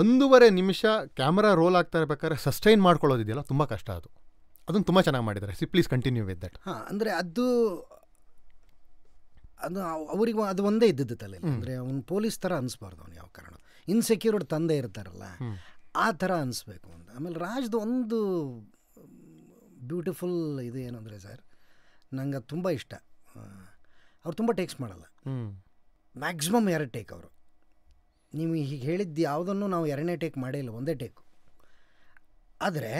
ಒಂದೂವರೆ ನಿಮಿಷ camera roll ಆಗ್ತಾ ಇರಬೇಕಾದ್ರೆ ಸಸ್ಟೈನ್ ಮಾಡ್ಕೊಳ್ಳೋದಿದೆಯಲ್ಲ ತುಂಬ ಕಷ್ಟ ಅದು ಅದನ್ನು ತುಂಬ ಚೆನ್ನಾಗಿ ಮಾಡಿದ್ದಾರೆ see please continue with that ಹಾಂ ಅಂದರೆ ಅದು ಅದು ಅವ್ರಿಗೆ ಅದು ಒಂದೇ ಇದ್ದಿದ್ದು ತಲೆ ಅಂದರೆ ಅವ್ನು ಪೊಲೀಸ್ ಥರ ಅನಿಸ್ಬಾರ್ದು ಅವ್ನು ಯಾವ ಕಾರಣ ಇನ್ಸೆಕ್ಯೂರ್ಡ್ ತಂದೆ ಇರ್ತಾರಲ್ಲ ಆ ಥರ ಅನಿಸ್ಬೇಕು ಅಂತ ಆಮೇಲೆ ರಾಜ್ದು ಒಂದು ಬ್ಯೂಟಿಫುಲ್ ಇದು ಏನಂದರೆ ಸರ್ ನಂಗೆ ಅದು ತುಂಬ ಇಷ್ಟ ಅವ್ರು ತುಂಬ ಟೇಕ್ಸ್ ಮಾಡಲ್ಲ ಮ್ಯಾಕ್ಸಿಮಮ್ ಎರಡು ಟೇಕ್ ಅವರು ನೀವು ಹೀಗೆ ಹೇಳಿದ್ದು ಯಾವುದನ್ನು ನಾವು ಎರಡನೇ ಟೇಕ್ ಮಾಡೇ ಇಲ್ಲ ಒಂದೇ ಟೇಕು ಆದರೆ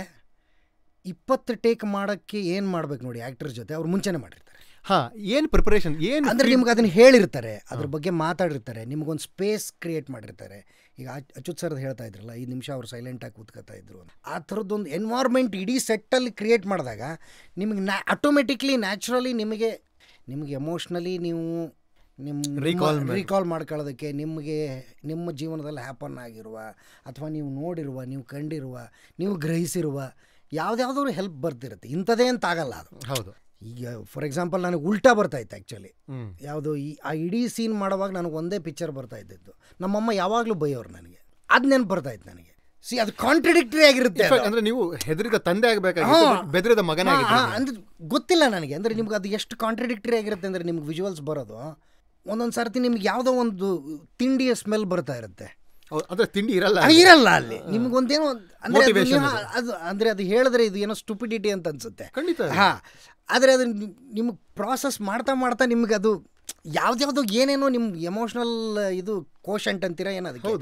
ಇಪ್ಪತ್ತು ಟೇಕ್ ಮಾಡೋಕ್ಕೆ ಏನು ಮಾಡ್ಬೇಕು ನೋಡಿ ಆ್ಯಕ್ಟರ್ ಜೊತೆ ಅವ್ರು ಮುಂಚೆನೇ ಮಾಡಿರ್ತಾರೆ ಹಾಂ ಏನು ಪ್ರಿಪ್ರೇಷನ್ ಏನು ಅಂದರೆ ನಿಮ್ಗೆ ಅದನ್ನು ಹೇಳಿರ್ತಾರೆ ಅದ್ರ ಬಗ್ಗೆ ಮಾತಾಡಿರ್ತಾರೆ ನಿಮಗೊಂದು ಸ್ಪೇಸ್ ಕ್ರಿಯೇಟ್ ಮಾಡಿರ್ತಾರೆ ಈಗ ಅಚುತ್ ಸರ್ ಹೇಳ್ತಾ ಇದ್ರಲ್ಲ ಐದು ನಿಮಿಷ ಅವ್ರು ಸೈಲೆಂಟಾಗಿ ಕೂತ್ಕೊತಾ ಇದ್ರು ಆ ಥರದ್ದೊಂದು ಎನ್ವಾರ್ಮೆಂಟ್ ಇಡೀ ಸೆಟ್ಟಲ್ಲಿ ಕ್ರಿಯೇಟ್ ಮಾಡಿದಾಗ ನಿಮಗೆ ನ್ಯಾ ಆಟೋಮೆಟಿಕ್ಲಿ ನ್ಯಾಚುರಲಿ ನಿಮಗೆ ನಿಮಗೆ ಎಮೋಷ್ನಲಿ ನೀವು ನಿಮ್ಮ ರೀಕಾಲ್ ರೀಕಾಲ್ ಮಾಡ್ಕೊಳ್ಳೋದಕ್ಕೆ ನಿಮಗೆ ನಿಮ್ಮ ಜೀವನದಲ್ಲಿ ಹ್ಯಾಪನ್ ಆಗಿರುವ ಅಥವಾ ನೀವು ನೋಡಿರುವ ನೀವು ಕಂಡಿರುವ ನೀವು ಗ್ರಹಿಸಿರುವ ಯಾವುದ್ಯಾವ್ದಾದ್ರು ಹೆಲ್ಪ್ ಬರ್ತಿರುತ್ತೆ ಇಂಥದೇ ಆಗಲ್ಲ ಅದು ಹೌದು ಈಗ ಫಾರ್ ಎಕ್ಸಾಂಪಲ್ ನನಗೆ ಉಲ್ಟಾ ಇತ್ತು ಆ್ಯಕ್ಚುಲಿ ಯಾವುದು ಈ ಆ ಇಡೀ ಸೀನ್ ಮಾಡುವಾಗ ನನಗೆ ಒಂದೇ ಪಿಕ್ಚರ್ ಬರ್ತಾ ಇದ್ದಿದ್ದು ನಮ್ಮಮ್ಮ ಯಾವಾಗಲೂ ಬೈಯೋರು ನನಗೆ ಅದು ನೆನಪು ಇತ್ತು ನನಗೆ ಸಿ ಅದು ಕಾಂಟ್ರಡಿಕ್ಟ್ರಿ ಆಗಿರುತ್ತೆ ಅಂದ್ರೆ ನೀವು ಹೆದರಿದ ತಂದೆ ಆಗಬೇಕು ಬೆದರಿದ ಮಗನ ಅಂದ್ರೆ ಗೊತ್ತಿಲ್ಲ ನನಗೆ ಅಂದ್ರೆ ನಿಮ್ಗೆ ಅದು ಎಷ್ಟು ಕಾಂಟ್ರಡಿಕ್ಟ್ರಿ ಆಗಿರುತ್ತೆ ಅಂದ್ರೆ ನಿಮ್ಗೆ ವಿಜುವಲ್ಸ್ ಬರೋದು ಒಂದೊಂದು ಸರ್ತಿ ನಿಮ್ಗೆ ಯಾವುದೋ ಒಂದು ತಿಂಡಿಯ ಸ್ಮೆಲ್ ಬರ್ತಾ ಇರುತ್ತೆ ಅಂದ್ರೆ ತಿಂಡಿ ಇರಲ್ಲ ಇರಲ್ಲ ಅಲ್ಲಿ ನಿಮ್ಗೊಂದೇನೋ ಅಂದ್ರೆ ಅದು ಅಂದರೆ ಅದು ಹೇಳಿದ್ರೆ ಇದು ಏನೋ ಸ್ಟುಪಿಡಿಟಿ ಅಂತ ಅನ್ಸುತ್ತೆ ಖಂಡಿತ ಹಾಂ ಆದರೆ ಅದು ನಿಮಗೆ ಪ್ರಾಸೆಸ್ ಮಾಡ್ತಾ ಮಾಡ್ತಾ ನಿಮ್ಗೆ ಅದು ಯಾವ್ದ್ಯಾವ್ದು ಏನೇನೋ ನಿಮ್ಮ ಎಮೋಷನಲ್ ಇದು ಕೋಶಂಟ್ ಅಂತೀರಾ ಏನೋ ಅದಕ್ಕೆ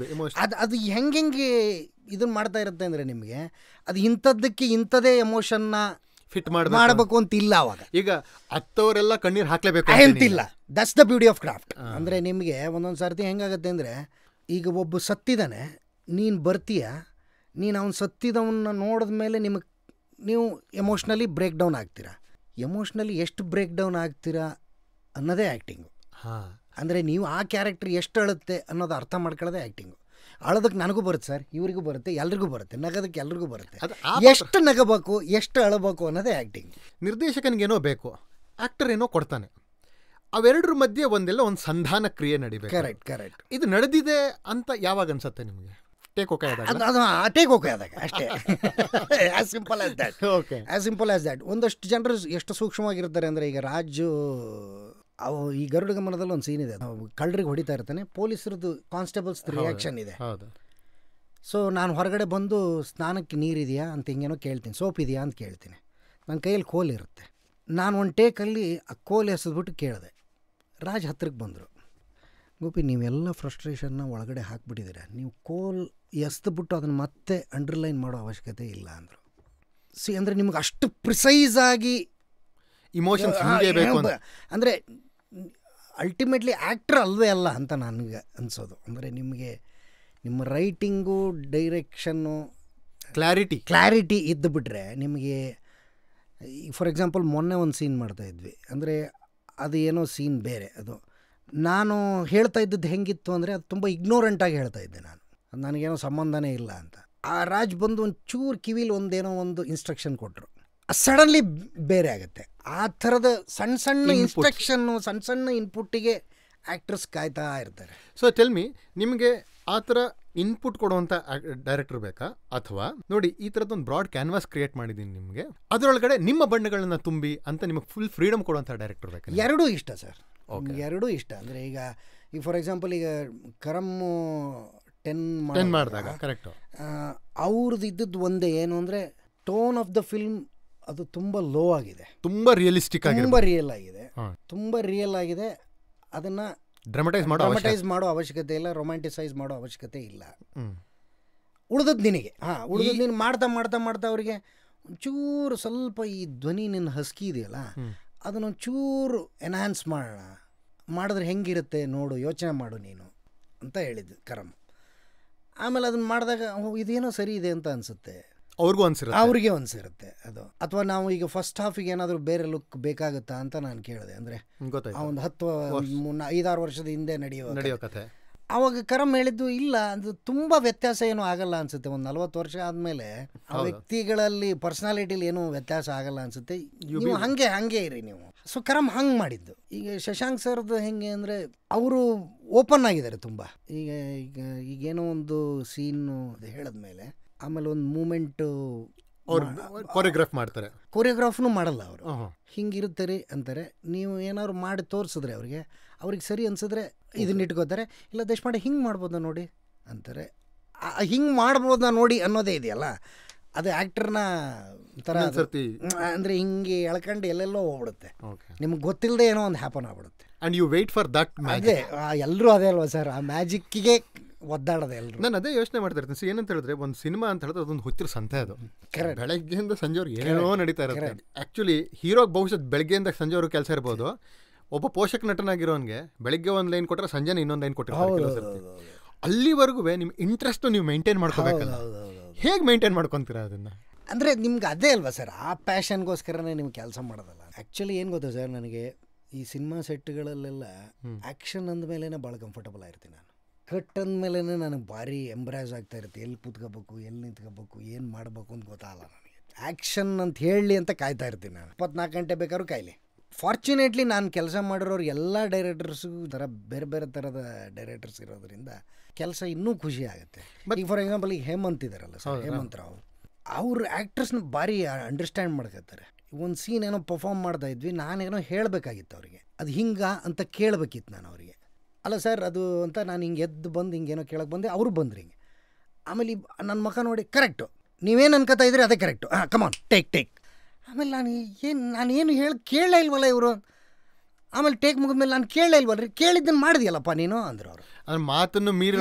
ಅದು ಅದು ಹೆಂಗೆ ಹೆಂಗೆ ಇದನ್ನ ಮಾಡ್ತಾ ಇರುತ್ತೆ ಅಂದರೆ ನಿಮಗೆ ಅದು ಇಂಥದ್ದಕ್ಕೆ ಇಂಥದೇ ಎಮೋಷನ್ನ ಫಿಟ್ ಮಾಡಬೇಕು ಅಂತ ಇಲ್ಲ ಅವಾಗ ಈಗ ಹತ್ತವರೆಲ್ಲ ಕಣ್ಣೀರು ಹಾಕ್ಲೇಬೇಕು ಅಂತಿಲ್ಲ that's the beauty of craft ಅಂದರೆ ನಿಮಗೆ ಒಂದೊಂದು ಸರ್ತಿ ಹೆಂಗಾಗತ್ತೆ ಅಂದರೆ ಈಗ ಒಬ್ಬ ಸತ್ತಿದ್ದಾನೆ ನೀನು ಬರ್ತೀಯ ನೀನು ಅವ್ನು ಸತ್ತಿದವನ್ನ ನೋಡಿದ ಮೇಲೆ ನಿಮಗೆ ನೀವು ಎಮೋಷ್ನಲಿ ಬ್ರೇಕ್ ಡೌನ್ ಆಗ್ತೀರಾ ಎಮೋಷ್ನಲಿ ಎಷ್ಟು ಬ್ರೇಕ್ ಡೌನ್ ಆಗ್ತೀರಾ ಅನ್ನೋದೇ ಆ್ಯಕ್ಟಿಂಗು ಅಂದರೆ ನೀವು ಆ ಕ್ಯಾರೆಕ್ಟರ್ ಎಷ್ಟು ಅಳುತ್ತೆ ಅನ್ನೋದು ಅರ್ಥ ಮಾಡ್ಕೊಳ್ಳೋದೇ ಆ್ಯಕ್ಟಿಂಗು ಅಳೋದಕ್ಕೆ ನನಗೂ ಬರುತ್ತೆ ಸರ್ ಇವರಿಗೂ ಬರುತ್ತೆ ಎಲ್ರಿಗೂ ಬರುತ್ತೆ ನಗದಕ್ಕೆ ಎಲ್ರಿಗೂ ಬರುತ್ತೆ ಎಷ್ಟು ನಗಬೇಕು ಎಷ್ಟು ಅಳಬೇಕು ಅನ್ನೋದೇ ಆ್ಯಕ್ಟಿಂಗ್ ನಿರ್ದೇಶಕನಿಗೇನೋ ಬೇಕು ಆ್ಯಕ್ಟರ್ ಏನೋ ಕೊಡ್ತಾನೆ ಅವೆರಡರ ಮಧ್ಯೆ ಒಂದೆಲ್ಲ ಒಂದು ಸಂಧಾನ ಕ್ರಿಯೆ ನಡಿಬೇಕು ಕರೆಕ್ಟ್ ಕರೆಕ್ಟ್ ಇದು ನಡೆದಿದೆ ಅಂತ ಯಾವಾಗ ಅನ್ಸುತ್ತೆ ನಿಮಗೆ ಟೇಕ್ ಓಕೆ ಅದು ಟೇಕ್ ಓಕೆ ಆದಾಗ ಅಷ್ಟೇ as simple as that okay as simple as that ಒಂದಷ್ಟು ಜನರು ಎಷ್ಟು ಸೂಕ್ಷ್ಮವಾಗಿರ್ತಾರೆ ಅಂದರೆ ಈಗ ರಾಜು ಅವು ಈ ಗರುಡ ಗಮನದಲ್ಲಿ ಒಂದು ಸೀನ್ ಇದೆ ಕಳ್ಳರಿಗೆ ಹೊಡಿತಾ ಇರ್ತಾನೆ ಪೊಲೀಸರದ್ದು ಕಾನ್ಸ್ಟೇಬಲ್ಸ್ ರಿಯಾಕ್ಷನ್ ಇದೆ ಸೊ ನಾನು ಹೊರಗಡೆ ಬಂದು ಸ್ನಾನಕ್ಕೆ ನೀರಿದೆಯಾ ಅಂತ ಹಿಂಗೇನೋ ಕೇಳ್ತೀನಿ ಸೋಪ್ ಇದೆಯಾ ಅಂತ ಕೇಳ್ತೀನಿ ನನ್ನ ಕೈಯಲ್ಲಿ ಕೋಲ್ ಇರುತ್ತೆ ನಾನು ಒಂದು ಟೇಕಲ್ಲಿ ಆ ಕೋಲ್ ಎಸೆದ್ಬಿಟ್ಟು ಕೇಳಿದೆ ರಾಜ್ ಹತ್ತಿರಕ್ಕೆ ಬಂದರು ಗೋಪಿ ನೀವೆಲ್ಲ ಫ್ರಸ್ಟ್ರೇಷನ್ನ ಒಳಗಡೆ ಹಾಕ್ಬಿಟ್ಟಿದ್ದೀರ ನೀವು ಕೋಲ್ ಬಿಟ್ಟು ಅದನ್ನು ಮತ್ತೆ ಅಂಡರ್ಲೈನ್ ಮಾಡೋ ಅವಶ್ಯಕತೆ ಇಲ್ಲ ಅಂದರು ಸಿ ಅಂದರೆ ನಿಮ್ಗೆ ಅಷ್ಟು ಆಗಿ ಇಮೋಷನ್ಸ್ ಅಂದರೆ ಅಲ್ಟಿಮೇಟ್ಲಿ ಆ್ಯಕ್ಟ್ರ್ ಅಲ್ಲವೇ ಅಲ್ಲ ಅಂತ ನನಗೆ ಅನಿಸೋದು ಅಂದರೆ ನಿಮಗೆ ನಿಮ್ಮ ರೈಟಿಂಗು ಡೈರೆಕ್ಷನ್ನು ಕ್ಲಾರಿಟಿ ಕ್ಲಾರಿಟಿ ಇದ್ದುಬಿಟ್ರೆ ನಿಮಗೆ ಫಾರ್ ಎಕ್ಸಾಂಪಲ್ ಮೊನ್ನೆ ಒಂದು ಸೀನ್ ಮಾಡ್ತಾಯಿದ್ವಿ ಅಂದರೆ ಅದು ಏನೋ ಸೀನ್ ಬೇರೆ ಅದು ನಾನು ಹೇಳ್ತಾ ಇದ್ದದ್ದು ಹೆಂಗಿತ್ತು ಅಂದರೆ ಅದು ತುಂಬ ಇಗ್ನೋರೆಂಟಾಗಿ ಹೇಳ್ತಾ ಇದ್ದೆ ನಾನು ನನಗೇನೋ ಸಂಬಂಧನೇ ಇಲ್ಲ ಅಂತ ಆ ರಾಜ್ ಬಂದು ಒಂದು ಚೂರು ಕಿವಿಲಿ ಒಂದೇನೋ ಒಂದು ಇನ್ಸ್ಟ್ರಕ್ಷನ್ ಕೊಟ್ಟರು ಸಡನ್ಲಿ ಬೇರೆ ಆಗುತ್ತೆ ಆ ಥರದ ಸಣ್ಣ ಸಣ್ಣ ಇನ್ಸ್ಟ್ರಕ್ಷನ್ನು ಸಣ್ಣ ಸಣ್ಣ ಇನ್ಪುಟ್ಟಿಗೆ ಆ್ಯಕ್ಟ್ರಸ್ ಕಾಯ್ತಾ ಇರ್ತಾರೆ ಸೊ ಟೆಲ್ಮಿ ನಿಮಗೆ ಆ ಥರ ಇನ್ಪುಟ್ ಕೊಡುವಂಥ ಡೈರೆಕ್ಟರ್ ಬೇಕಾ ಅಥವಾ ನೋಡಿ ಈ ಥರದ್ದೊಂದು ಬ್ರಾಡ್ ಕ್ಯಾನ್ವಾಸ್ ಕ್ರಿಯೇಟ್ ಮಾಡಿದ್ದೀನಿ ನಿಮಗೆ ಅದರೊಳಗಡೆ ನಿಮ್ಮ ಬಣ್ಣಗಳನ್ನು ತುಂಬಿ ಅಂತ ನಿಮಗೆ ಫುಲ್ ಫ್ರೀಡಮ್ ಕೊಡುವಂಥ ಡೈರೆಕ್ಟರ್ ಬೇಕಾ ಎರಡೂ ಇಷ್ಟ ಸರ್ ಎರಡೂ ಇಷ್ಟ ಅಂದರೆ ಈಗ ಈಗ ಫಾರ್ ಎಕ್ಸಾಂಪಲ್ ಈಗ ಕರಮ್ ಟೆನ್ ಟೆನ್ ಮಾಡಿದಾಗ ಕರೆಕ್ಟು ಅವ್ರದ್ದು ಇದ್ದದ್ದು ಒಂದೇ ಏನು ಅಂದರೆ ಟೋನ್ ಆಫ್ ದ ಫಿಲ್ಮ್ ಅದು ತುಂಬ ಲೋ ಆಗಿದೆ ತುಂಬ ರಿಯಲಿಸ್ಟಿಕ್ ಆಗಿದೆ ತುಂಬ ರಿಯಲ್ ಆಗಿದೆ ತುಂಬ ರಿಯಲ್ ಆಗಿದೆ ಅದನ್ನು ಡ್ರಾಮಟೈಸ್ ಮಾಡೋ ಡ್ರಮಟೈಸ್ ಮಾಡೋ ಅವಶ್ಯಕತೆ ಇಲ್ಲ ರೊಮ್ಯಾಂಟಿಸೈಸ್ ಮಾಡೋ ಅವಶ್ಯಕತೆ ಇಲ್ಲ ಉಳಿದದ್ದು ನಿನಗೆ ಹಾಂ ಉಳಿದದ್ದು ನೀನು ಮಾಡ್ತಾ ಮಾಡ್ತಾ ಮಾಡ್ತಾ ಅವರಿಗೆ ಒಂಚೂರು ಸ್ವಲ್ಪ ಈ ಧ್ವನಿ ನಿನ್ನ ಹಸ್ಕಿ ಇದೆಯಲ್ಲ ಅದನ್ನೊಂಚೂರು ಎನ್ಹಾನ್ಸ್ ಮಾಡೋಣ ಮಾಡಿದ್ರೆ ಹೆಂಗಿರುತ್ತೆ ನೋಡು ಯೋಚನೆ ಮಾಡು ನೀನು ಅಂತ ಹೇಳಿದ್ದು ಕರಮ್ ಆಮೇಲೆ ಅದನ್ನ ಮಾಡಿದಾಗ ಇದೇನೋ ಸರಿ ಇದೆ ಅಂತ ಅನಿಸುತ್ತೆ ಅವ್ರಿಗೂ ಅನ್ಸಿರುತ್ತೆ ಅವ್ರಿಗೆ ಅನ್ಸಿರುತ್ತೆ ಅದು ಅಥವಾ ನಾವು ಈಗ ಫಸ್ಟ್ ಹಾಫಿಗೆ ಏನಾದರೂ ಬೇರೆ ಲುಕ್ ಬೇಕಾಗುತ್ತಾ ಅಂತ ನಾನು ಕೇಳಿದೆ ಅಂದರೆ ಒಂದು ಹತ್ತು ಐದಾರು ವರ್ಷದ ಹಿಂದೆ ನಡೆಯುವ ನಡೆಯೋ ಕಥೆ ಅವಾಗ ಕರಮ್ ಹೇಳಿದ್ದು ಇಲ್ಲ ಅಂದ್ರೆ ತುಂಬಾ ವ್ಯತ್ಯಾಸ ಏನು ಆಗಲ್ಲ ಅನ್ಸುತ್ತೆ ಒಂದು ನಲ್ವತ್ತು ವರ್ಷ ಆದ್ಮೇಲೆ ಆ ವ್ಯಕ್ತಿಗಳಲ್ಲಿ ಪರ್ಸ್ನಾಲಿಟಿಲಿ ಏನು ವ್ಯತ್ಯಾಸ ಆಗಲ್ಲ ಅನ್ಸುತ್ತೆ ನೀವು ಹಾಗೆ ಹಾಗೆ ಇರಿ ನೀವು ಸೊ ಕರಮ್ ಹಂಗ್ ಮಾಡಿದ್ದು ಈಗ ಶಶಾಂಕ್ ಸರ್ದು ಹೆಂಗೆ ಅಂದ್ರೆ ಅವರು ಓಪನ್ ಆಗಿದ್ದಾರೆ ತುಂಬಾ ಈಗ ಈಗ ಈಗೇನೋ ಒಂದು ಸೀನ್ ಹೇಳದ್ಮೇಲೆ ಆಮೇಲೆ ಒಂದು ಮೂಮೆಂಟ್ ಕೊರಿಯೋಗ್ರಾಫ್ ಮಾಡ್ತಾರೆ ಕೊರಿಯೋಗ್ರಾಫ್ನು ಮಾಡಲ್ಲ ಅವರು ಹಿಂಗಿರುತ್ತೆ ರೀ ಅಂತಾರೆ ನೀವು ಏನಾದ್ರು ಮಾಡಿ ತೋರಿಸಿದ್ರೆ ಅವ್ರಿಗೆ ಅವ್ರಿಗೆ ಸರಿ ಅನ್ಸಿದ್ರೆ ಇದನ್ನ ಇಟ್ಕೋತಾರೆ ಇಲ್ಲ ದೇಶಪಾಂಡೆ ಹಿಂಗೆ ಮಾಡ್ಬೋದಾ ನೋಡಿ ಅಂತಾರೆ ಹಿಂಗೆ ಮಾಡ್ಬೋದಾ ನೋಡಿ ಅನ್ನೋದೇ ಇದೆಯಲ್ಲ ಅದು ಆ್ಯಕ್ಟರ್ನ ಥರ ಅಂದರೆ ಹಿಂಗೆ ಎಳ್ಕೊಂಡು ಎಲ್ಲೆಲ್ಲೋ ಹೋಗ್ಬಿಡುತ್ತೆ ನಿಮ್ಗೆ ಗೊತ್ತಿಲ್ಲದೆ ಏನೋ ಒಂದು ಹ್ಯಾಪನ್ ಆಗ್ಬಿಡುತ್ತೆ and you wait for that ಅದೇ ಎಲ್ಲರೂ ಅದೇ ಅಲ್ವಾ ಸರ್ ಆ ಮ್ಯಾಜಿಕ್ಕಿಗೆ ಒದ್ದಾಡದೆ ಎಲ್ಲರೂ ನಾನು ಅದೇ ಯೋಚನೆ ಮಾಡ್ತಾ ಇರ್ತೀನಿ ಸೊ ಏನಂತ ಹೇಳಿದ್ರೆ ಒಂದು ಸಿನಿಮಾ ಅಂತ ಹೇಳಿದ್ರೆ ಅದೊಂದು ಹುತ್ತಿರ ಸಂತೆ ಅದು ಬೆಳಗ್ಗೆಯಿಂದ ಅವ್ರು ಏನೋ ನಡೀತಾ ಇರುತ್ತೆ ಆ್ಯಕ್ಚುಲಿ ಹೀರೋಗೆ ಬಹುಶಃ ಬೆಳಗ್ಗೆಯಿಂದ ಅವ್ರಿಗೆ ಕೆಲಸ ಇರ್ಬೋದು ಒಬ್ಬ ಪೋಷಕ ನಟನಾಗಿರೋನ್ಗೆ ಬೆಳಗ್ಗೆ ಒಂದು ಲೈನ್ ಕೊಟ್ಟರೆ ಸಂಜೆನ ಇನ್ನೊಂದು ಲೈನ್ ಕೊಟ್ಟಿರ್ತಾರೆ ಅಲ್ಲಿವರೆಗೂ ನಿಮ್ಮ ಇಂಟ್ರೆಸ್ಟ್ ನೀವು ಮೇಂಟೈನ್ ಮಾಡ್ಕೋಬೇಕಲ್ಲ ಹೇಗೆ ಮೇಂಟೈನ್ ಮಾಡ್ಕೊತೀರಾ ಅದನ್ನು ಅಂದರೆ ನಿಮ್ಗೆ ಅದೇ ಅಲ್ವಾ ಸರ್ ಆ ಪ್ಯಾಷನ್ಗೋಸ್ಕರನೇ ನಿಮ್ಗೆ ಕೆಲಸ ಮಾಡೋದಲ್ಲ ಆ್ಯಕ್ಚುಲಿ ಏನು ಗೊತ್ತಾ ಸರ್ ನನಗೆ ಈ ಸಿನಿಮಾ ಸೆಟ್ಗಳಲ್ಲೆಲ್ಲ ಆ್ಯಕ್ಷನ್ ಅಂದಮೇಲೆ ಭಾಳ ಕಂಫರ್ಟಬಲ್ ಆಗಿರ್ತೀನಿ ನಾನು ಕಟ್ ಅಂದಮೇಲೆ ನನಗೆ ಭಾರಿ ಆಗ್ತಾ ಇರುತ್ತೆ ಎಲ್ಲಿ ಕೂತ್ಕೋಬೇಕು ಎಲ್ಲಿ ನಿಂತ್ಕೋಬೇಕು ಏನು ಮಾಡಬೇಕು ಅಂತ ಗೊತ್ತಾಗಲ್ಲ ನನಗೆ ಆ್ಯಕ್ಷನ್ ಅಂತ ಹೇಳಿ ಅಂತ ಕಾಯ್ತಾ ಇರ್ತೀನಿ ನಾನು ಇಪ್ಪತ್ನಾಲ್ಕು ಗಂಟೆ ಬೇಕಾದ್ರೂ ಕಾಯಿಲೆ ಫಾರ್ಚುನೇಟ್ಲಿ ನಾನು ಕೆಲಸ ಮಾಡಿರೋರು ಎಲ್ಲ ಡೈರೆಕ್ಟರ್ಸ್ಗೂ ಥರ ಬೇರೆ ಬೇರೆ ಥರದ ಡೈರೆಕ್ಟರ್ಸ್ ಇರೋದ್ರಿಂದ ಕೆಲಸ ಇನ್ನೂ ಖುಷಿ ಆಗುತ್ತೆ ಬಟ್ ಫಾರ್ ಎಕ್ಸಾಂಪಲ್ ಈಗ ಹೇಮಂತ್ ಇದ್ದಾರಲ್ಲ ಸರ್ ಹೇಮಂತ್ ರಾವ್ ಅವ್ರ ಆ್ಯಕ್ಟ್ರಸ್ನ ಭಾರಿ ಅಂಡರ್ಸ್ಟ್ಯಾಂಡ್ ಮಾಡ್ಕೊತಾರೆ ಒಂದು ಸೀನ್ ಏನೋ ಪರ್ಫಾರ್ಮ್ ಮಾಡ್ತಾ ಇದ್ವಿ ನಾನೇನೋ ಹೇಳಬೇಕಾಗಿತ್ತು ಅವರಿಗೆ ಅದು ಹಿಂಗ ಅಂತ ಕೇಳಬೇಕಿತ್ತು ನಾನು ಅವರಿಗೆ ಅಲ್ಲ ಸರ್ ಅದು ಅಂತ ನಾನು ಹಿಂಗೆ ಎದ್ದು ಬಂದು ಹಿಂಗೇನೋ ಕೇಳಕ್ಕೆ ಬಂದೆ ಅವರು ಬಂದ್ರಿ ಹಿಂಗೆ ಆಮೇಲೆ ನನ್ನ ಮುಖ ನೋಡಿ ಕರೆಕ್ಟು ನೀವೇನು ಅನ್ಕೋತಾ ಇದ್ರಿ ಅದೇ ಕರೆಕ್ಟು ಹಾಂ ಕಮಾನ್ ಟೇಕ್ ಟೇಕ್ ಆಮೇಲೆ ನಾನು ಏನು ನಾನು ಏನು ಹೇಳಿ ಕೇಳಲೇ ಇಲ್ವಲ್ಲ ಇವರು ಆಮೇಲೆ ಟೇಕ್ ಮುಗಿದ್ಮೇಲೆ ನಾನು ಕೇಳಲೇ ಇಲ್ವಲ್ಲ ರೀ ಕೇಳಿದ್ದನ್ನು ಮಾಡಿದ್ಯಲ್ಲಪ್ಪ ನೀನು ಅಂದರು ಅವರು ಮಾತನ್ನು ಮೀರಿ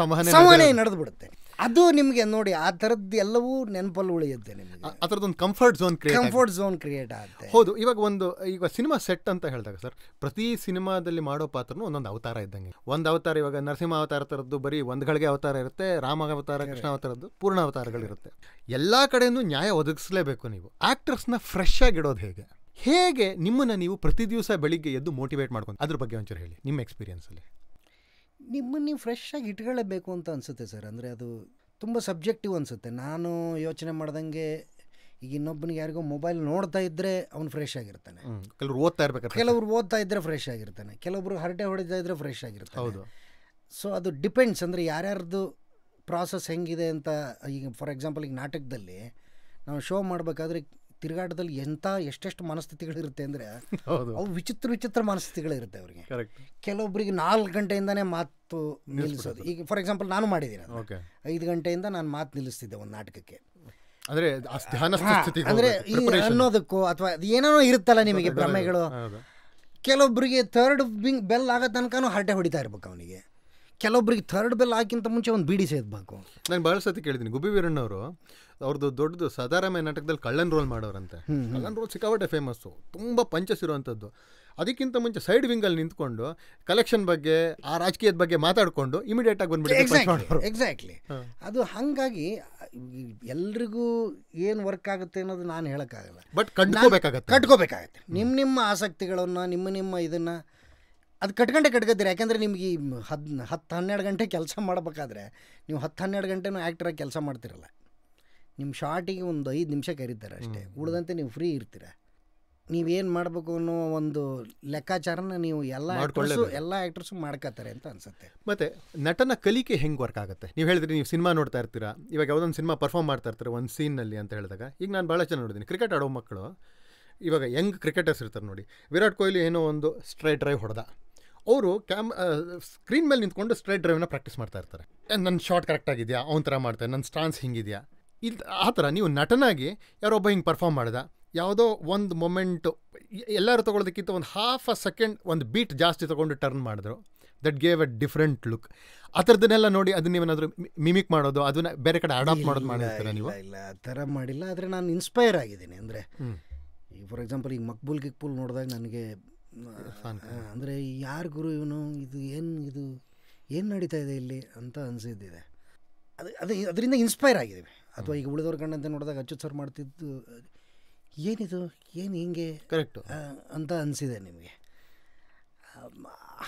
ಸಂವಹನೆ ನಡೆದು ಬಿಡುತ್ತೆ ಅದು ನಿಮಗೆ ನೋಡಿ ಆ ಥರದ್ದು ಎಲ್ಲವೂ ನೆನಪಲ್ಲಿ ಉಳಿಯುತ್ತೆ ನಿಮಗೆ ಆ ಥರದ್ದೊಂದು comfort zone create comfort zone create ಆಗುತ್ತೆ ಹೌದು ಇವಾಗ ಒಂದು ಈಗ ಸಿನಿಮಾ ಸೆಟ್ ಅಂತ ಹೇಳಿದಾಗ ಸರ್ ಪ್ರತಿ ಸಿನಿಮಾದಲ್ಲಿ ಮಾಡೋ ಪಾತ್ರನೂ ಒಂದೊಂದು ಅವತಾರ ಇದ್ದಂಗೆ ಒಂದು ಅವತಾರ ಇವಾಗ ನರಸಿಂಹ ಅವತಾರ ಥರದ್ದು ಬರೀ ಗಳಿಗೆ ಅವತಾರ ಇರುತ್ತೆ ರಾಮ ಅವತಾರ ಕೃಷ್ಣ ಅವತಾರದ್ದು ಪೂರ್ಣ ಅವತಾರಗಳಿರುತ್ತೆ ಎಲ್ಲ ಕಡೆಯೂ ನ್ಯಾಯ ಒದಗಿಸಲೇಬೇಕು ನೀವು ಆಕ್ಟರ್ಸ್ನ ಫ್ರೆಶ್ ಆಗಿಡೋದು ಹೇಗೆ ಹೇಗೆ ನಿಮ್ಮನ್ನು ನೀವು ಪ್ರತಿ ದಿವಸ ಬೆಳಿಗ್ಗೆ ಎದ್ದು ಮೋಟಿವೇಟ್ ಮಾಡ್ಕೊಂಡು ಅದ್ರ ಬಗ್ಗೆ ಒಂಚೂರು ಹೇಳಿ ನಿಮ್ಮ ಎಕ್ಸ್ಪೀರಿಯನ್ಸಲ್ಲಿ ನಿಮ್ಮನ್ನು ನೀವು ಫ್ರೆಶ್ ಆಗಿ ಇಟ್ಕೊಳ್ಳೇಬೇಕು ಅಂತ ಅನಿಸುತ್ತೆ ಸರ್ ಅಂದರೆ ಅದು ತುಂಬ ಸಬ್ಜೆಕ್ಟಿವ್ ಅನಿಸುತ್ತೆ ನಾನು ಯೋಚನೆ ಮಾಡ್ದಂಗೆ ಈಗ ಇನ್ನೊಬ್ಬನಿಗೆ ಯಾರಿಗೋ ಮೊಬೈಲ್ ನೋಡ್ತಾ ಇದ್ದರೆ ಅವನು ಫ್ರೆಶ್ ಆಗಿರ್ತಾನೆ ಕೆಲವರು ಓದ್ತಾ ಇರ್ಬೇಕು ಕೆಲವರು ಓದ್ತಾ ಇದ್ದರೆ ಫ್ರೆಶ್ ಆಗಿರ್ತಾನೆ ಕೆಲವೊಬ್ರು ಹರಟೆ ಹೊಡಿತಾ ಇದ್ದರೆ ಫ್ರೆಶ್ ಆಗಿರ್ತಾನೆ ಹೌದು ಸೊ ಅದು ಡಿಪೆಂಡ್ಸ್ ಅಂದರೆ ಯಾರ್ಯಾರ್ದು ಪ್ರಾಸೆಸ್ ಹೆಂಗಿದೆ ಅಂತ ಈಗ ಫಾರ್ ಎಕ್ಸಾಂಪಲ್ ಈಗ ನಾಟಕದಲ್ಲಿ ನಾವು ಶೋ ಮಾಡಬೇಕಾದ್ರೆ ತಿರುಗಾಟದಲ್ಲಿ ಎಂಥ ಎಷ್ಟೆಷ್ಟು ಮನಸ್ಥಿತಿಗಳು ಇರುತ್ತೆ ಅಂದರೆ ಅವು ವಿಚಿತ್ರ ವಿಚಿತ್ರ ಮನಸ್ಥಿತಿಗಳಿರುತ್ತೆ ಅವ್ರಿಗೆ ಕೆಲವೊಬ್ಬರಿಗೆ ನಾಲ್ಕು ಗಂಟೆಯಿಂದಾನೇ ಮಾತು ನಿಲ್ಲಿಸೋದು ಈಗ ಫಾರ್ ಎಕ್ಸಾಂಪಲ್ ನಾನು ಮಾಡಿದ್ದೀನಿ ಐದು ಗಂಟೆಯಿಂದ ನಾನು ಮಾತು ನಿಲ್ಲಿಸ್ತಿದ್ದೆ ಒಂದು ನಾಟಕಕ್ಕೆ ಅಂದರೆ ಅನ್ನೋದಕ್ಕೂ ಅಥವಾ ಏನೇನೋ ಇರುತ್ತಲ್ಲ ನಿಮಗೆ ಭ್ರಮೆಗಳು ಕೆಲವೊಬ್ಬರಿಗೆ ಥರ್ಡ್ ಬಿಂಗ್ ಬೆಲ್ ಆಗೋ ತನಕ ಹರಟೆ ಹೊಡಿತಾ ಇರ್ಬೇಕು ಅವನಿಗೆ ಕೆಲವೊಬ್ರಿಗೆ ಥರ್ಡ್ ಬೆಲ್ ಹಾಕಿಂತ ಮುಂಚೆ ಒಂದು ಬಿಡಿ ಸೇದಬೇಕು ನಾನು ಬಹಳ ಸತಿ ಕೇಳಿದ್ದೀನಿ ಗುಬ್ಬಿ ಅವರು ಅವ್ರದ್ದು ದೊಡ್ಡದು ಸದಾರಾಮಯ್ಯ ನಾಟಕದಲ್ಲಿ ಕಳ್ಳನ್ ರೋಲ್ ಮಾಡೋರಂತೆ ಕಳ್ಳನ್ ರೋಲ್ ಸಿಕ್ಕಾಪಟ್ಟೆ ಫೇಮಸ್ಸು ತುಂಬ ಪಂಚಸ್ ಇರುವಂಥದ್ದು ಅದಕ್ಕಿಂತ ಮುಂಚೆ ಸೈಡ್ ವಿಂಗಲ್ಲಿ ನಿಂತ್ಕೊಂಡು ಕಲೆಕ್ಷನ್ ಬಗ್ಗೆ ಆ ರಾಜಕೀಯದ ಬಗ್ಗೆ ಮಾತಾಡಿಕೊಂಡು ಆಗಿ ಬಂದ್ಬಿಟ್ಟು ಎಕ್ಸಾಕ್ಟ್ಲಿ ಅದು ಹಂಗಾಗಿ ಎಲ್ರಿಗೂ ಏನು ವರ್ಕ್ ಆಗುತ್ತೆ ಅನ್ನೋದು ನಾನು ಹೇಳೋಕ್ಕಾಗಲ್ಲ ಬಟ್ ಕಟ್ಕೋಬೇಕಾಗತ್ತೆ ಕಟ್ಕೋಬೇಕಾಗತ್ತೆ ನಿಮ್ಮ ನಿಮ್ಮ ಆಸಕ್ತಿಗಳನ್ನು ನಿಮ್ಮ ನಿಮ್ಮ ಇದನ್ನು ಅದು ಕಟ್ಗಂಟೆ ಕಟ್ಕೋತೀರಿ ಯಾಕೆಂದರೆ ನಿಮಗೆ ಈ ಹದ್ ಹತ್ತು ಹನ್ನೆರಡು ಗಂಟೆ ಕೆಲಸ ಮಾಡಬೇಕಾದ್ರೆ ನೀವು ಹತ್ತು ಹನ್ನೆರಡು ಗಂಟೆನೂ ಆ್ಯಕ್ಟ್ರಾಗಿ ಕೆಲಸ ಮಾಡ್ತಿರಲ್ಲ ನಿಮ್ಮ ಶಾರ್ಟಿಗೆ ಒಂದು ಐದು ನಿಮಿಷ ಕರೀತಾರೆ ಅಷ್ಟೇ ಉಳಿದಂತೆ ನೀವು ಫ್ರೀ ಇರ್ತೀರ ನೀವೇನು ಮಾಡಬೇಕು ಅನ್ನೋ ಒಂದು ಲೆಕ್ಕಾಚಾರನ ನೀವು ಎಲ್ಲ ಆ್ಯಕ್ಟರ್ಸು ಎಲ್ಲ ಆ್ಯಕ್ಟರ್ಸು ಮಾಡ್ಕೋತಾರೆ ಅಂತ ಅನ್ಸುತ್ತೆ ಮತ್ತು ನಟನ ಕಲಿಕೆ ಹೆಂಗೆ ವರ್ಕ್ ಆಗುತ್ತೆ ನೀವು ಹೇಳಿದ್ರೆ ನೀವು ಸಿನಿಮಾ ನೋಡ್ತಾ ಇರ್ತೀರಾ ಇವಾಗ ಯಾವುದೊಂದು ಸಿನಿಮಾ ಪರ್ಫಾರ್ಮ್ ಮಾಡ್ತಾ ಇರ್ತಾರೆ ಒಂದು ಸೀನಲ್ಲಿ ಅಂತ ಹೇಳಿದಾಗ ಈಗ ನಾನು ಭಾಳ ಜನ ನೋಡಿದ್ದೀನಿ ಕ್ರಿಕೆಟ್ ಆಡೋ ಮಕ್ಕಳು ಇವಾಗ ಯಂಗ್ ಕ್ರಿಕೆಟರ್ಸ್ ಇರ್ತಾರೆ ನೋಡಿ ವಿರಾಟ್ ಕೊಹ್ಲಿ ಏನೋ ಒಂದು ಸ್ಟ್ರೈಟ್ ಡ್ರೈವ್ ಹೊಡೆದ ಅವರು ಕ್ಯಾಮ್ ಸ್ಕ್ರೀನ್ ಮೇಲೆ ನಿಂತ್ಕೊಂಡು ಸ್ಟ್ರೈಟ್ ಡ್ರೈವ್ನ ಪ್ರಾಕ್ಟೀಸ್ ಮಾಡ್ತಾ ಇರ್ತಾರೆ ನನ್ನ ಶಾರ್ಟ್ ಆಗಿದೆಯಾ ಅವನ ಥರ ಮಾಡ್ತಾರೆ ನನ್ನ ಸ್ಟಾನ್ಸ್ ಹಿಂಗಿದೆಯಾ ಇಲ್ಲಿ ಆ ಥರ ನೀವು ನಟನಾಗಿ ಯಾರೊಬ್ಬ ಹಿಂಗೆ ಪರ್ಫಾರ್ಮ್ ಮಾಡಿದ ಯಾವುದೋ ಒಂದು ಮೊಮೆಂಟು ಎಲ್ಲರೂ ತೊಗೊಳೋದಕ್ಕಿಂತ ಒಂದು ಹಾಫ್ ಅ ಸೆಕೆಂಡ್ ಒಂದು ಬೀಟ್ ಜಾಸ್ತಿ ತೊಗೊಂಡು ಟರ್ನ್ ಮಾಡಿದ್ರು that gave a different look ಆ ಥರದನ್ನೆಲ್ಲ ನೋಡಿ ಅದನ್ನ ನೀವೇನಾದರೂ ಮಿಮಿಕ್ ಮಾಡೋದು ಅದನ್ನ ಬೇರೆ ಕಡೆ ಅಡಾಪ್ಟ್ ಮಾಡೋದು ಮಾಡಿರ್ತಾರೆ ನೀವು ಇಲ್ಲ ಆ ಥರ ಮಾಡಿಲ್ಲ ಆದರೆ ನಾನು ಇನ್ಸ್ಪೈರ್ ಆಗಿದ್ದೀನಿ ಅಂದರೆ ಈಗ ಫಾರ್ ಎಕ್ಸಾಂಪಲ್ ಈಗ ಮಕ್ಬುಲ್ ಗಿಕ್ಬುಲ್ ನೋಡಿದಾಗ ನನಗೆ ಅಂದರೆ ಯಾರು ಗುರು ಇವನು ಇದು ಏನು ಇದು ಏನು ನಡೀತಾ ಇದೆ ಇಲ್ಲಿ ಅಂತ ಅನಿಸಿದ್ದಿದೆ ಅದು ಅದು ಅದರಿಂದ ಇನ್ಸ್ಪೈರ್ ಆಗಿದ್ದೀವಿ ಅಥವಾ ಈಗ ಉಳಿದವ್ರ ಕಂಡಂತೆ ನೋಡಿದಾಗ ಅಚ್ಚುತ್ ಸರ್ ಮಾಡ್ತಿದ್ದು ಏನಿದು ಏನು ಹಿಂಗೆ ಕರೆಕ್ಟು ಅಂತ ಅನಿಸಿದೆ ನಿಮಗೆ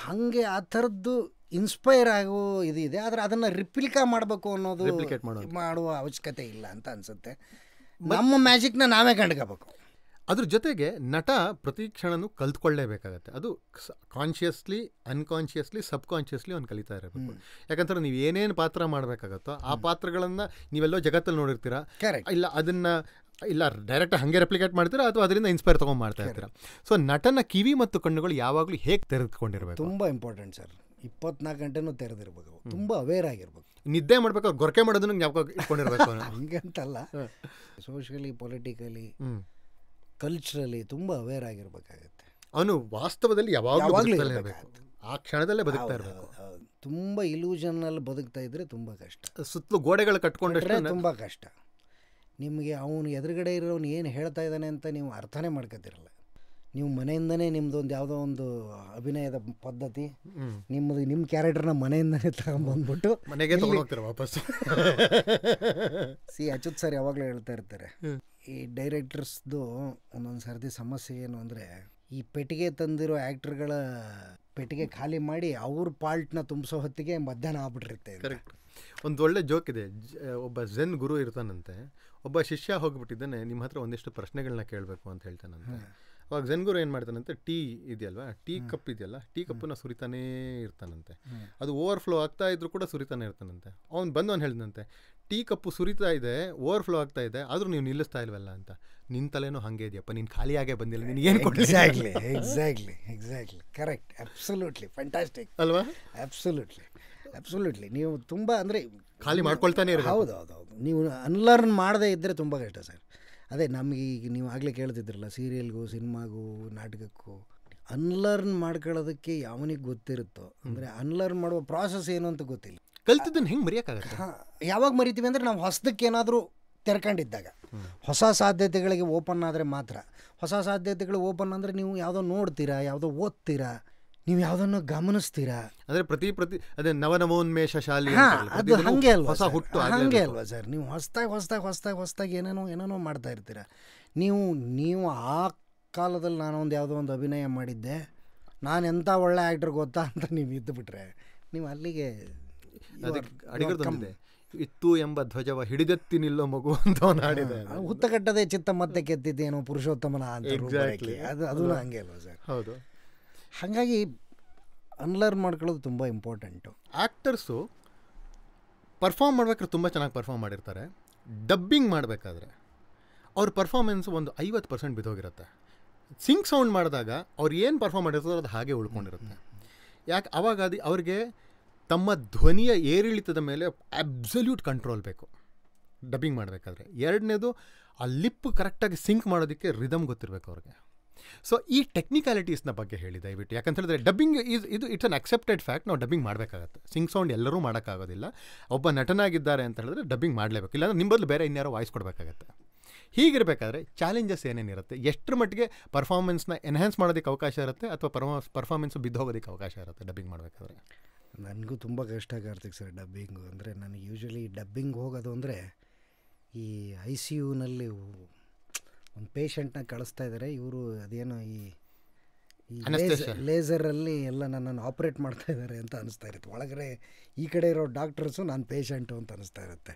ಹಾಗೆ ಆ ಥರದ್ದು ಇನ್ಸ್ಪೈರ್ ಆಗೋ ಇದು ಇದೆ ಆದರೆ ಅದನ್ನು ರಿಪ್ಲಿಕಾ ಮಾಡಬೇಕು ಅನ್ನೋದು ಮಾಡುವ ಅವಶ್ಯಕತೆ ಇಲ್ಲ ಅಂತ ಅನಿಸುತ್ತೆ ನಮ್ಮ ಮ್ಯಾಜಿಕ್ನ ನಾವೇ ಕಂಡ್ಕೋಬೇಕು ಅದ್ರ ಜೊತೆಗೆ ನಟ ಪ್ರತಿ ಕ್ಷಣನೂ ಕಲ್ತ್ಕೊಳ್ಳೇಬೇಕಾಗತ್ತೆ ಅದು ಕಾನ್ಷಿಯಸ್ಲಿ ಅನ್ಕಾನ್ಷಿಯಸ್ಲಿ ಸಬ್ ಕಾನ್ಷಿಯಸ್ಲಿ ಅವ್ನು ಕಲಿತಾ ಇರಬೇಕು ಯಾಕಂದ್ರೆ ನೀವು ಏನೇನು ಪಾತ್ರ ಮಾಡಬೇಕಾಗತ್ತೋ ಆ ಪಾತ್ರಗಳನ್ನು ನೀವೆಲ್ಲೋ ಜಗತ್ತಲ್ಲಿ ನೋಡಿರ್ತೀರಾ ಇಲ್ಲ ಅದನ್ನು ಇಲ್ಲ ಡೈರೆಕ್ಟ್ ಹಂಗೆ ರೆಪ್ಲಿಕೇಟ್ ಮಾಡ್ತೀರಾ ಅಥವಾ ಅದರಿಂದ ಇನ್ಸ್ಪೈರ್ ತೊಗೊಂಡು ಮಾಡ್ತಾ ಇರ್ತೀರಾ ಸೊ ನಟನ ಕಿವಿ ಮತ್ತು ಕಣ್ಣುಗಳು ಯಾವಾಗಲೂ ಹೇಗೆ ತೆರೆದುಕೊಂಡಿರಬೇಕು ತುಂಬ ಇಂಪಾರ್ಟೆಂಟ್ ಸರ್ ಇಪ್ಪತ್ನಾಲ್ಕು ಗಂಟೆನೂ ತೆರೆದಿರ್ಬೋದು ತುಂಬ ಅವೇರ್ ಆಗಿರ್ಬೋದು ನಿದ್ದೆ ಮಾಡ್ಬೇಕಾದ್ರೆ ಗೊರಕೆ ಮಾಡೋದನ್ನು ಯಾವಾಗ ಇಟ್ಕೊಂಡಿರ್ಬೇಕು ಹಂಗೆ ಅಂತಲ್ಲ ಸೋಷಿಯಲಿ ಪೊಲಿಟಿಕಲಿ ಕಲ್ಚರಲಿ ತುಂಬ ಅವೇರ್ ಆಗಿರ್ಬೇಕಾಗುತ್ತೆ ಅವನು ವಾಸ್ತವದಲ್ಲಿ ಯಾವಾಗಲೂ ಆ ಕ್ಷಣದಲ್ಲೇ ಬದುಕ್ತಾ ಇರಬೇಕು ತುಂಬ ಇಲ್ಯೂಷನಲ್ಲಿ ಬದುಕ್ತಾ ಇದ್ರೆ ತುಂಬ ಕಷ್ಟ ಸುತ್ತಲೂ ಗೋಡೆಗಳು ಕಟ್ಕೊಂಡ್ರೆ ತುಂಬ ಕಷ್ಟ ನಿಮಗೆ ಅವನು ಎದುರುಗಡೆ ಇರೋನು ಏನು ಹೇಳ್ತಾ ಇದ್ದಾನೆ ಅಂತ ನೀವು ಅರ್ಥನೇ ಮಾಡ್ಕೋತಿರಲ್ಲ ನೀವು ಮನೆಯಿಂದನೇ ನಿಮ್ಮದೊಂದು ಯಾವುದೋ ಒಂದು ಅಭಿನಯದ ಪದ್ಧತಿ ನಿಮ್ಮದು ನಿಮ್ಮ ಕ್ಯಾರೆಕ್ಟರ್ನ ಮನೆಯಿಂದನೇ ತಗೊಂಬಂದ್ಬಿಟ್ಟು ಮನೆಗೆ ವಾಪಸ್ ಸಿ ಅಚ್ಯುತ್ ಸರ್ ಯಾವಾಗಲೂ ಹೇಳ್ತಾ ಇರ್ತಾರೆ ಈ ಡೈರೆಕ್ಟರ್ಸ್ದು ಒಂದೊಂದು ಸರ್ತಿ ಸಮಸ್ಯೆ ಏನು ಅಂದರೆ ಈ ಪೆಟ್ಟಿಗೆ ತಂದಿರೋ ಆ್ಯಕ್ಟ್ರುಗಳ ಪೆಟ್ಟಿಗೆ ಖಾಲಿ ಮಾಡಿ ಅವ್ರ ಪಾಲ್ಟ್ನ ತುಂಬಿಸೋ ಹೊತ್ತಿಗೆ ಮಧ್ಯಾಹ್ನ ಆಗ್ಬಿಟ್ಟಿರುತ್ತೆ ಕರೆಕ್ಟ್ ಒಂದು ಒಳ್ಳೆ ಜೋಕ್ ಇದೆ ಒಬ್ಬ ಝೆನ್ ಗುರು ಇರ್ತಾನಂತೆ ಒಬ್ಬ ಶಿಷ್ಯ ಹೋಗ್ಬಿಟ್ಟಿದ್ದಾನೆ ನಿಮ್ಮ ಹತ್ರ ಒಂದಿಷ್ಟು ಪ್ರಶ್ನೆಗಳನ್ನ ಕೇಳಬೇಕು ಅಂತ ಹೇಳ್ತಾನಂತೆ ಅವಾಗ ಜನ್ ಗುರು ಏನು ಮಾಡ್ತಾನಂತೆ ಟೀ ಇದೆಯಲ್ವಾ ಟೀ ಕಪ್ ಇದೆಯಲ್ಲ ಟೀ ಕಪ್ಪನ್ನ ಸುರಿತಾನೇ ಇರ್ತಾನಂತೆ ಅದು ಓವರ್ ಫ್ಲೋ ಆಗ್ತಾ ಇದ್ರು ಕೂಡ ಸುರಿತಾನೆ ಇರ್ತಾನಂತೆ ಅವ್ನು ಬಂದು ಅವ್ನು ಹೇಳಿದಂತೆ ಟೀ ಕಪ್ಪು ಸುರಿತಾ ಇದೆ ಓವರ್ಫ್ಲೋ ಆಗ್ತಾ ಇದೆ ಆದರೂ ನೀವು ನಿಲ್ಲಿಸ್ತಾ ಇಲ್ವಲ್ಲ ಅಂತ ನಿನ್ನ ತಲೆನೂ ಹಾಗೆ ಇದೆಯಪ್ಪ ನೀನು ಆಗೇ ಬಂದಿಲ್ಲ ನಿನಗೆ ಏನು exactly exactly exactly correct absolutely fantastic ಅಲ್ವಾ ಅಬ್ಸಲ್ಯೂಟ್ಲಿ ಅಬ್ಸಲ್ಯೂಟ್ಲಿ ನೀವು ತುಂಬ ಅಂದರೆ ಖಾಲಿ ಮಾಡ್ಕೊಳ್ತಾನೆ ಇರೋದು ಹೌದು ಹೌದು ಹೌದು ನೀವು ಅನ್ಲರ್ನ್ ಮಾಡದೇ ಇದ್ದರೆ ತುಂಬ ಕಷ್ಟ ಸರ್ ಅದೇ ನಮಗೆ ಈಗ ನೀವು ಆಗಲೇ ಕೇಳ್ತಿದ್ರಲ್ಲ ಸೀರಿಯಲ್ಗೂ ಸಿನಿಮಾಗೂ ನಾಟಕಕ್ಕೂ ಅನ್ಲರ್ನ್ ಮಾಡ್ಕೊಳ್ಳೋದಕ್ಕೆ ಯಾವನಿಗೆ ಗೊತ್ತಿರುತ್ತೋ ಅಂದರೆ ಅನ್ಲರ್ನ್ ಮಾಡುವ ಪ್ರಾಸೆಸ್ ಏನು ಅಂತ ಗೊತ್ತಿಲ್ಲ ಕಲ್ತಿದ್ದನ್ನು ಹೆಂಗೆ ಮರೆಯೋಕ್ಕಾಗತ್ತೆ ಯಾವಾಗ ಮರಿತೀವಿ ಅಂದರೆ ನಾವು ಹೊಸದಕ್ಕೆ ಏನಾದರೂ ತೆರ್ಕೊಂಡಿದ್ದಾಗ ಹೊಸ ಸಾಧ್ಯತೆಗಳಿಗೆ ಓಪನ್ ಆದರೆ ಮಾತ್ರ ಹೊಸ ಸಾಧ್ಯತೆಗಳು ಓಪನ್ ಅಂದರೆ ನೀವು ಯಾವುದೋ ನೋಡ್ತೀರಾ ಯಾವುದೋ ಓದ್ತೀರಾ ನೀವು ಯಾವುದನ್ನು ಗಮನಿಸ್ತೀರಾ ಅಂದರೆ ಪ್ರತಿ ಪ್ರತಿ ಅದೇ ನವನವೋನ್ಮೇಷ ಶಾಲೆ ಅದು ಹಾಗೆ ಅಲ್ವಾ ಹೊಸ ಹುಟ್ಟು ಹಂಗೆ ಅಲ್ವಾ ಸರ್ ನೀವು ಹೊಸದಾಗಿ ಹೊಸದಾಗಿ ಹೊಸದಾಗಿ ಹೊಸದಾಗಿ ಏನೇನೋ ಏನೇನೋ ಮಾಡ್ತಾ ಇರ್ತೀರ ನೀವು ನೀವು ಆ ಕಾಲದಲ್ಲಿ ನಾನೊಂದು ಯಾವುದೋ ಒಂದು ಅಭಿನಯ ಮಾಡಿದ್ದೆ ನಾನು ಎಂಥ ಒಳ್ಳೆ ಆ್ಯಕ್ಟ್ರ್ ಗೊತ್ತಾ ಅಂತ ನೀವು ಇದ್ದು ನೀವು ಅಲ್ಲಿಗೆ ಅಡಿಗರದೊಂದಿದೆ ಇತ್ತು ಎಂಬ ಧ್ವಜವ ಹಿಡಿದೆತ್ತಿ ನಿಲ್ಲೋ ಮಗು ಅಂತ ಹಾಡಿದೆ ಹುತ್ತಕಟ್ಟದೆ ಚಿತ್ತ ಮತ್ತೆ ಕೆತ್ತಿದ್ದೇನು ಪುರುಷೋತ್ತಮನ ಅಂತ ಅದು ಅದು ಹಂಗೆ ಸರ್ ಹೌದು ಹಾಗಾಗಿ ಅನ್ಲರ್ನ್ ಮಾಡ್ಕೊಳ್ಳೋದು ತುಂಬ ಇಂಪಾರ್ಟೆಂಟು ಆ್ಯಕ್ಟರ್ಸು ಪರ್ಫಾರ್ಮ್ ಮಾಡ್ಬೇಕಾದ್ರೆ ತುಂಬ ಚೆನ್ನಾಗಿ ಪರ್ಫಾರ್ಮ್ ಮಾಡಿರ್ತಾರೆ ಡಬ್ಬಿಂಗ್ ಮಾಡಬೇಕಾದ್ರೆ ಅವ್ರ ಪರ್ಫಾರ್ಮೆನ್ಸ್ ಒಂದು ಐವತ್ತು ಪರ್ಸೆಂಟ್ ಬಿದ್ದೋಗಿರುತ್ತೆ ಸಿಂಗ್ ಸೌಂಡ್ ಮಾಡಿದಾಗ ಅವ್ರು ಏನು ಪರ್ಫಾರ್ಮ್ ಮಾಡಿರ್ತಾರೋ ಅದು ಹಾಗೆ ಉಳ್ಕೊಂಡಿರುತ್ತೆ ಯಾಕೆ ಅವಾಗ ಅದು ಅವ್ರಿಗೆ ತಮ್ಮ ಧ್ವನಿಯ ಏರಿಳಿತದ ಮೇಲೆ ಅಬ್ಸಲ್ಯೂಟ್ ಕಂಟ್ರೋಲ್ ಬೇಕು ಡಬ್ಬಿಂಗ್ ಮಾಡಬೇಕಾದ್ರೆ ಎರಡನೇದು ಆ ಲಿಪ್ ಕರೆಕ್ಟಾಗಿ ಸಿಂಕ್ ಮಾಡೋದಕ್ಕೆ ರಿದಮ್ ಗೊತ್ತಿರಬೇಕು ಅವ್ರಿಗೆ ಸೊ ಈ ಟೆಕ್ನಿಕಾಲಿಟೀಸ್ನ ಬಗ್ಗೆ ಹೇಳಿ ದಯವಿಟ್ಟು ಯಾಕಂತ ಹೇಳಿದ್ರೆ ಡಬ್ಬಿಂಗ್ ಈಸ್ ಇದು ಇಟ್ಸ್ ಅನ್ ಅಕ್ಸೆಪ್ಟೆಡ್ ಫ್ಯಾಕ್ಟ್ ನಾವು ಡಬ್ಬಿಂಗ್ ಮಾಡಬೇಕಾಗತ್ತೆ ಸಿಂಗ್ ಸೌಂಡ್ ಎಲ್ಲರೂ ಮಾಡೋಕ್ಕಾಗೋದಿಲ್ಲ ಒಬ್ಬ ನಟನಾಗಿದ್ದಾರೆ ಅಂತ ಹೇಳಿದ್ರೆ ಡಬ್ಬಿಂಗ್ ಮಾಡಲೇಬೇಕು ಇಲ್ಲಾಂದ್ರೆ ನಿಮ್ಮ ಬದಲು ಬೇರೆ ಇನ್ಯಾರು ವಾಯ್ಸ್ ಕೊಡಬೇಕಾಗತ್ತೆ ಹೀಗಿರಬೇಕಾದ್ರೆ ಚಾಲೆಂಜಸ್ ಏನೇನಿರುತ್ತೆ ಎಷ್ಟರ ಮಟ್ಟಿಗೆ ಪರ್ಫಾಮೆನ್ಸ್ನ ಎನ್ಹ್ಯಾನ್ಸ್ ಮಾಡೋದಕ್ಕೆ ಅವಕಾಶ ಇರುತ್ತೆ ಅಥವಾ ಪರ್ಫಾರ್ಮೆನ್ಸ್ ಬಿದ್ದೋಗೋದಕ್ಕೆ ಅವಕಾಶ ಇರುತ್ತೆ ಡಬ್ಬಿಂಗ್ ಮಾಡಬೇಕಾದ್ರೆ ನನಗೂ ತುಂಬ ಕಷ್ಟ ಕಾರ್ತಿಕ್ ಸರ್ ಡಬ್ಬಿಂಗು ಅಂದರೆ ನನಗೆ ಯೂಶ್ವಲಿ ಡಬ್ಬಿಂಗ್ ಹೋಗೋದು ಅಂದರೆ ಈ ಐ ಸಿ ಯುನಲ್ಲಿ ಒಂದು ಪೇಷಂಟ್ನ ಕಳಿಸ್ತಾ ಇದ್ದಾರೆ ಇವರು ಅದೇನೋ ಈ ಲೇಸರಲ್ಲಿ ಎಲ್ಲ ನನ್ನನ್ನು ಆಪ್ರೇಟ್ ಮಾಡ್ತಾ ಇದ್ದಾರೆ ಅಂತ ಅನಿಸ್ತಾ ಇರುತ್ತೆ ಒಳಗಡೆ ಈ ಕಡೆ ಇರೋ ಡಾಕ್ಟರ್ಸು ನಾನು ಪೇಷಂಟು ಅಂತ ಅನಿಸ್ತಾ ಇರುತ್ತೆ